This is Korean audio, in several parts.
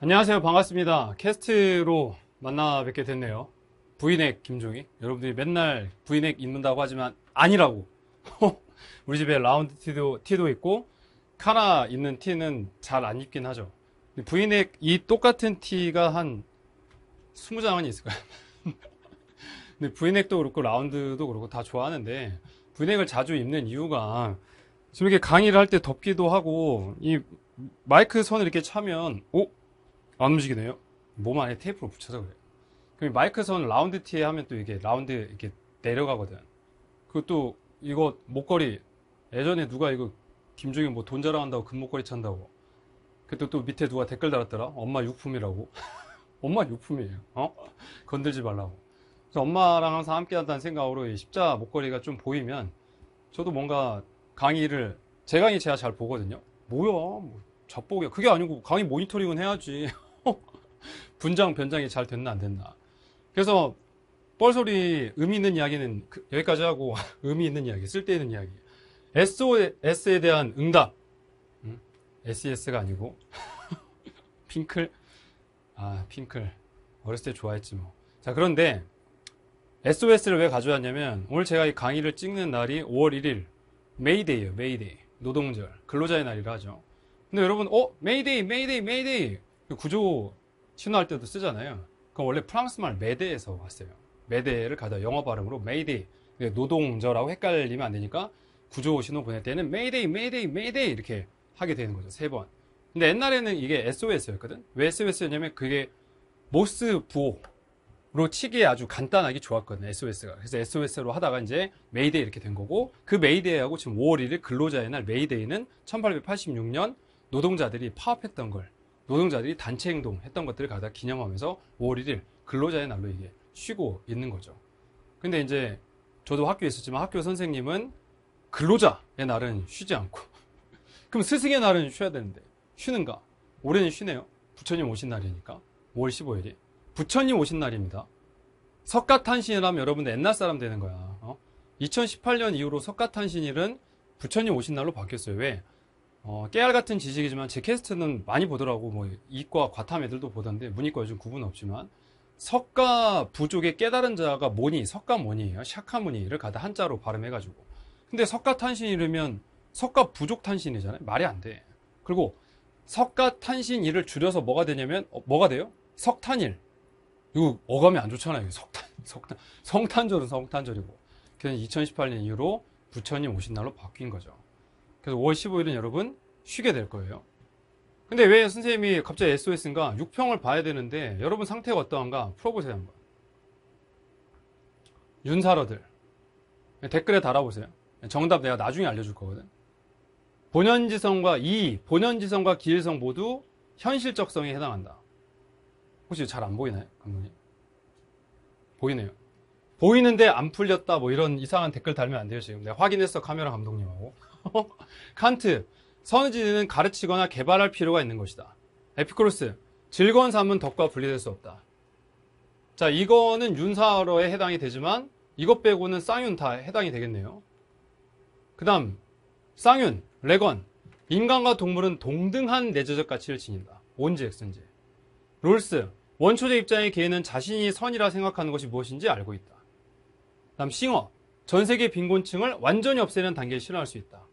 안녕하세요 반갑습니다 캐스트로 만나 뵙게 됐네요 부인넥 김종희 여러분들이 맨날 부인넥 입는다고 하지만 아니라고 우리 집에 라운드 티도, 티도 있고 카라 있는 티는 잘 안 입긴 하죠 부인넥이 똑같은 티가 한 20장은 있을 까요 근데 브이넥도 그렇고 라운드도 그렇고 다 좋아하는데 부인넥을 자주 입는 이유가 지금 이렇게 강의를 할 때 덥기도 하고 이 마이크 선을 이렇게 차면 오 어? 안 움직이네요 몸 안에 테이프로 붙여서 그래요 그럼 마이크 선 라운드 티에 하면 또 이게 라운드 이렇게 내려가거든 그것도 이거 목걸이 예전에 누가 이거 김종인 뭐 돈 자랑한다고 금목걸이 찬다고 그때 또 밑에 누가 댓글 달았더라 엄마 육품이라고 엄마 육품이에요 어? 건들지 말라고 그래서 엄마랑 항상 함께 한다는 생각으로 이 십자 목걸이가 좀 보이면 저도 뭔가 강의를 제 강의 제가 잘 보거든요 뭐야 뭐 잡복이야 그게 아니고 강의 모니터링은 해야지 분장 변장이 잘 됐나 안 됐나 그래서 뻘소리 의미 있는 이야기는 그, 여기까지 하고 의미 있는 이야기 쓸데있는 이야기 SOS에 대한 응답 음? SES가 아니고 핑클 아 핑클 어렸을 때 좋아했지 뭐자 그런데 SOS를 왜 가져왔냐면 오늘 제가 이 강의를 찍는 날이 5월 1일 메이데이에요 메이데이 노동절 근로자의 날이라 하죠 근데 여러분 어 메이데이 메이데이 메이데이 그 구조 신호할 때도 쓰잖아요. 그 원래 프랑스 말 메데에서 왔어요. 메데를 가다 영어 발음으로 메이데 노동저라고 헷갈리면 안 되니까 구조 신호 보낼 때는 메이데이 메이데이 메이데이 이렇게 하게 되는 거죠. 세 번. 근데 옛날에는 이게 SOS였거든. 왜 SOS였냐면 그게 모스 부호로 치기에 아주 간단하게 좋았거든. SOS가. 그래서 SOS로 하다가 이제 메이데이 이렇게 된 거고 그 메이데이하고 지금 5월 1일 근로자의 날 메이데이는 1886년 노동자들이 파업했던 걸 노동자들이 단체 행동했던 것들을 가다 기념하면서 5월 1일 근로자의 날로 이게 쉬고 있는 거죠. 근데 이제 저도 학교에 있었지만 학교 선생님은 근로자의 날은 쉬지 않고 그럼 스승의 날은 쉬어야 되는데 쉬는가? 올해는 쉬네요. 부처님 오신 날이니까 5월 15일이 부처님 오신 날입니다. 석가탄신일하면 여러분들 옛날 사람 되는 거야. 어? 2018년 이후로 석가탄신일은 부처님 오신 날로 바뀌었어요. 왜? 어, 깨알 같은 지식이지만 제 캐스트는 많이 보더라고 뭐 이과 과탐 애들도 보던데 문이과 요즘 구분 없지만 석가 부족의 깨달은 자가 뭐니 석가 뭐니예요 샤카모니를 가다 한자로 발음해가지고 근데 석가 탄신 이르면 석가 부족 탄신이잖아요 말이 안돼 그리고 석가 탄신 일을 줄여서 뭐가 되냐면 어, 뭐가 돼요 석탄일 이거 어감이 안 좋잖아요 석탄 석탄 성탄절은 성탄절이고 그냥 2018년 이후로 부처님 오신 날로 바뀐 거죠 그래서 5월 15일은 여러분 쉬게 될 거예요. 근데 왜 선생님이 갑자기 SOS인가? 6평을 봐야 되는데 여러분 상태가 어떠한가? 풀어보세요 한번. 윤사러들 댓글에 달아보세요. 정답 내가 나중에 알려줄 거거든. 본연지성과 이 본연지성과 기일성 모두 현실적성에 해당한다. 혹시 잘 안 보이나요, 감독님? 보이네요. 보이는데 안 풀렸다 뭐 이런 이상한 댓글 달면 안 돼요 지금. 내가 확인했어 카메라 감독님하고. 칸트, 선의지는 가르치거나 개발할 필요가 있는 것이다. 에피크로스, 즐거운 삶은 덕과 분리될 수 없다. 자, 이거는 윤사로에 해당이 되지만 이것 빼고는 쌍윤 타에 해당이 되겠네요. 그 다음, 쌍윤, 레건, 인간과 동물은 동등한 내재적 가치를 지닌다. 온지 엑슨지. 롤스, 원초적 입장의 개인은 자신이 선이라 생각하는 것이 무엇인지 알고 있다. 다음 싱어, 전 세계 빈곤층을 완전히 없애는 단계에 실현할 수 있다.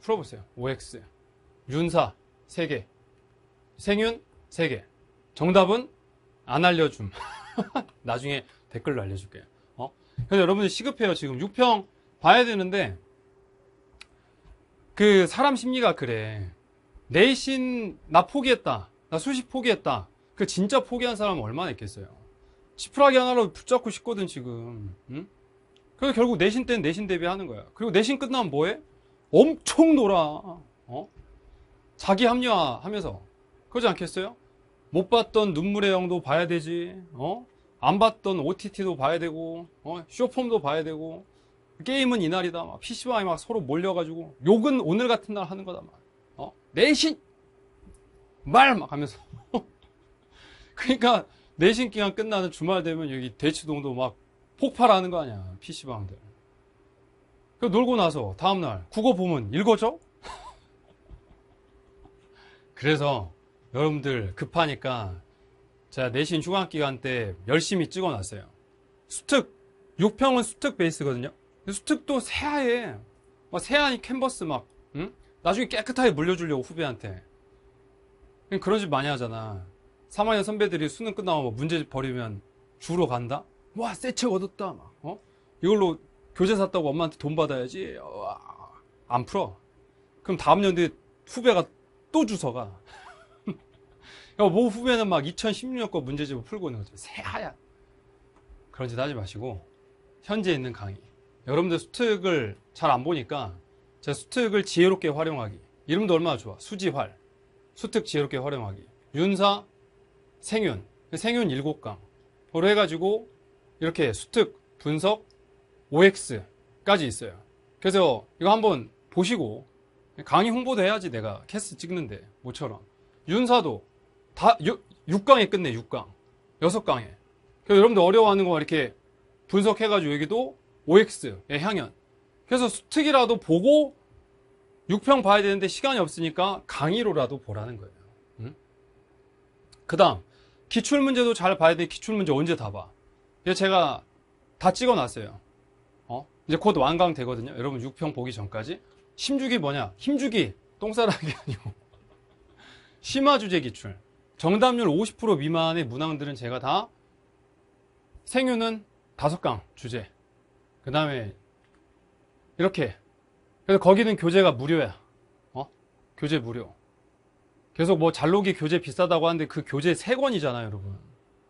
풀어보세요. OX. 윤사 3개. 생윤 3개. 정답은 안 알려줌. 나중에 댓글로 알려줄게요. 어? 근데 여러분들 시급해요. 지금 6평 봐야 되는데 그 사람 심리가 그래. 내신 나 포기했다. 나 수시 포기했다. 그 진짜 포기한 사람 은 얼마나 있겠어요. 지푸라기 하나로 붙잡고 싶거든 지금. 응? 그래서 결국 내신 때는 내신 대비하는 거야. 그리고 내신 끝나면 뭐해? 엄청 놀아. 어? 자기 합리화하면서 그러지 않겠어요? 못 봤던 눈물의 영도 봐야 되지. 어? 안 봤던 OTT도 봐야 되고 어? 쇼폼도 봐야 되고 게임은 이날이다. 막 PC방에 막 서로 몰려가지고 욕은 오늘 같은 날 하는 거다. 막. 어? 내신 말 막 하면서 그러니까 내신 기간 끝나는 주말 되면 여기 대치동도 막 폭발하는 거 아니야 PC방들 놀고 나서 다음날 국어 보면 읽어줘? 그래서 여러분들 급하니까 제가 내신 휴강기간 때 열심히 찍어놨어요. 수특! 6평은 수특 베이스거든요. 수특도 새하얘막 새하니 캔버스 막 응? 나중에 깨끗하게 물려주려고 후배한테 그런 짓 많이 하잖아. 3학년 선배들이 수능 끝나고 뭐 문제집 버리면 주로 간다? 와, 새 책 얻었다. 막, 어? 이걸로 교재 샀다고 엄마한테 돈 받아야지 어, 안 풀어 그럼 다음 년도에 후배가 또 주서가 모 뭐 후배는 막 2016년 거 문제집을 풀고 있는 거죠 새하얀 그런 짓 하지 마시고 현재 있는 강의 여러분들 수특을 잘 안 보니까 제 수특을 지혜롭게 활용하기 이름도 얼마나 좋아 수지활 수특 지혜롭게 활용하기 윤사 생윤 생윤 7강 으로 해가지고 이렇게 수특 분석 OX까지 있어요. 그래서 이거 한번 보시고 강의 홍보도 해야지 내가 캐스 찍는데 모처럼 윤사도 다 6, 강에 끝내 6강 6강에 그래서 여러분들 어려워하는 거 이렇게 분석해가지고 여기도 OX의 향연 그래서 수특이라도 보고 6평 봐야 되는데 시간이 없으니까 강의로라도 보라는 거예요 응? 그 다음 기출문제도 잘 봐야 돼 기출문제 언제 다 봐? 제가 다 찍어놨어요 이제 곧 완강 되거든요. 여러분 6평 보기 전까지 심주기 뭐냐? 힘주기 똥싸라기 아니고 심화주제 기출 정답률 50% 미만의 문항들은 제가 다 생유는 5강 주제 그 다음에 이렇게 그래서 거기는 교재가 무료야 어? 교재 무료 계속 뭐 잘록이 교재 비싸다고 하는데 그 교재 3권이잖아요 여러분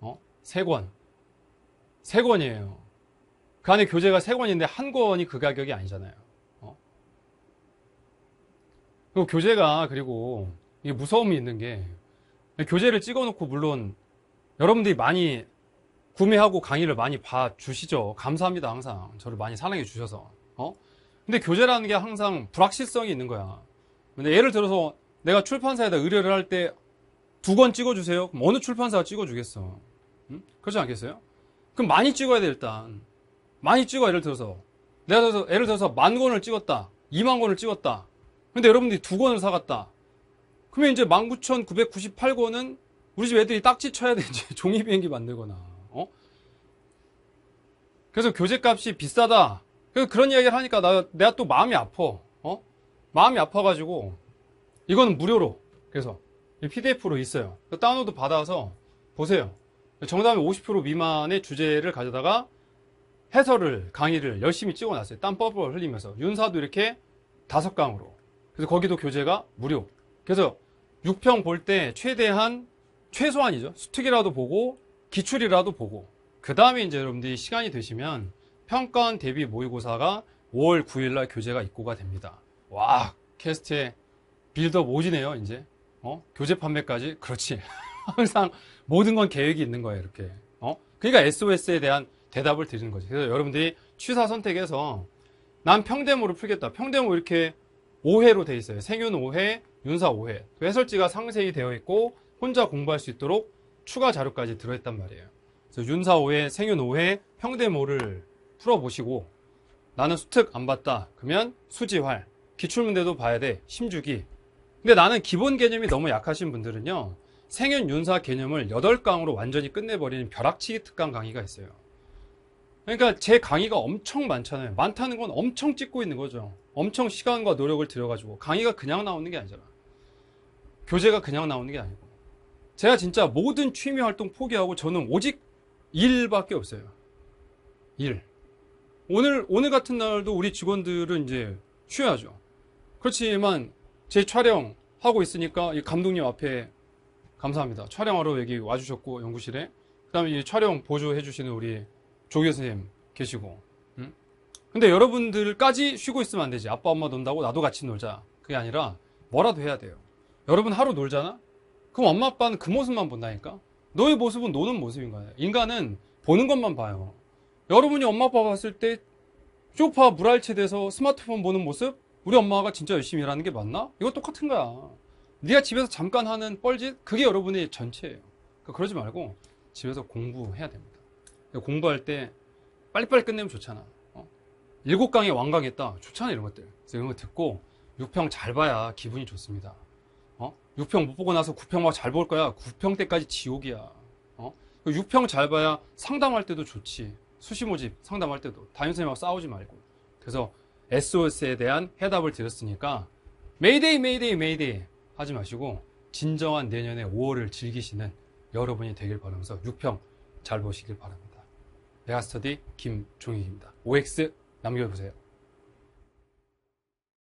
어? 3권 3권이에요 그 안에 교재가 세 권인데 한 권이 그 가격이 아니잖아요. 어? 그리고 교재가 그리고 이게 무서움이 있는 게 교재를 찍어놓고 물론 여러분들이 많이 구매하고 강의를 많이 봐주시죠. 감사합니다 항상 저를 많이 사랑해 주셔서. 어? 근데 교재라는 게 항상 불확실성이 있는 거야. 근데 예를 들어서 내가 출판사에다 의뢰를 할 때 두 권 찍어주세요. 그럼 어느 출판사가 찍어주겠어? 응? 그렇지 않겠어요? 그럼 많이 찍어야 돼 일단. 많이 찍어 예를 들어서 내가 들어서 예를 들어서 만 권을 찍었다 2만 권을 찍었다 근데 여러분들이 두 권을 사갔다 그러면 이제 19,998권은 우리 집 애들이 딱지 쳐야 되지 종이 비행기 만들거나 어? 그래서 교재값이 비싸다 그래서 그런 이야기를 하니까 나, 내가 또 마음이 아파 어? 마음이 아파가지고 이거는 무료로 그래서 PDF로 있어요 다운로드 받아서 보세요 정답이 50% 미만의 주제를 가져다가 해설을 강의를 열심히 찍어놨어요. 땀 뻘뻘 흘리면서 윤사도 이렇게 다섯 강으로 그래서 거기도 교재가 무료. 그래서 6평 볼 때 최대한 최소한이죠. 수특이라도 보고 기출이라도 보고 그 다음에 이제 여러분들이 시간이 되시면 평가원 대비 모의고사가 5월 9일날 교재가 입고가 됩니다. 와 캐스트에 빌드업 오지네요 이제 어? 교재 판매까지 그렇지 항상 모든 건 계획이 있는 거예요 이렇게 어? 그러니까 SOS에 대한 대답을 드리는 거죠. 그래서 여러분들이 취사 선택에서 난 평대모를 풀겠다. 평대모 이렇게 5회로 돼 있어요. 생윤 5회, 윤사 5회. 그 해설지가 상세히 되어 있고 혼자 공부할 수 있도록 추가 자료까지 들어있단 말이에요. 그래서 윤사 5회, 생윤 5회, 평대모를 풀어보시고 나는 수특 안 봤다. 그러면 수지활, 기출문제도 봐야 돼. 심주기. 근데 나는 기본 개념이 너무 약하신 분들은요. 생윤 윤사 개념을 8강으로 완전히 끝내버리는 벼락치기 특강 강의가 있어요. 그러니까 제 강의가 엄청 많잖아요. 많다는 건 엄청 찍고 있는 거죠. 엄청 시간과 노력을 들여가지고 강의가 그냥 나오는 게 아니잖아. 교재가 그냥 나오는 게 아니고. 제가 진짜 모든 취미 활동 포기하고 저는 오직 일밖에 없어요. 일. 오늘 오늘 같은 날도 우리 직원들은 이제 쉬어야죠. 그렇지만 제 촬영 하고 있으니까 이 감독님 앞에 감사합니다. 촬영하러 여기 와주셨고 연구실에 그다음에 이 촬영 보조해 주시는 우리 조교선생님 계시고 응? 근데 여러분들까지 쉬고 있으면 안 되지 아빠 엄마 논다고 나도 같이 놀자 그게 아니라 뭐라도 해야 돼요 여러분 하루 놀잖아 그럼 엄마 아빠는 그 모습만 본다니까 너의 모습은 노는 모습인 거요 인간은 보는 것만 봐요 여러분이 엄마 아빠 봤을 때 쇼파 물알채 돼서 스마트폰 보는 모습 우리 엄마가 진짜 열심히 일하는 게 맞나? 이거 똑같은 거야 네가 집에서 잠깐 하는 뻘짓 그게 여러분의 전체예요 그러니까 그러지 말고 집에서 공부해야 됩니다 공부할 때 빨리빨리 끝내면 좋잖아. 어? 7강에 완강했다 좋잖아, 이런 것들. 그래서 이런 거 듣고 6평 잘 봐야 기분이 좋습니다. 어? 6평 못 보고 나서 9평 막잘볼 거야. 9평 때까지 지옥이야. 어? 6평 잘 봐야 상담할 때도 좋지. 수시 모집 상담할 때도 담임선생님하고 싸우지 말고. 그래서 SOS에 대한 해답을 드렸으니까 메이데이 메이데이 메이데이 하지 마시고 진정한 내년의 5월을 즐기시는 여러분이 되길 바라면서 6평 잘 보시길 바랍니다. 레아스터디 김종익입니다. OX 남겨보세요.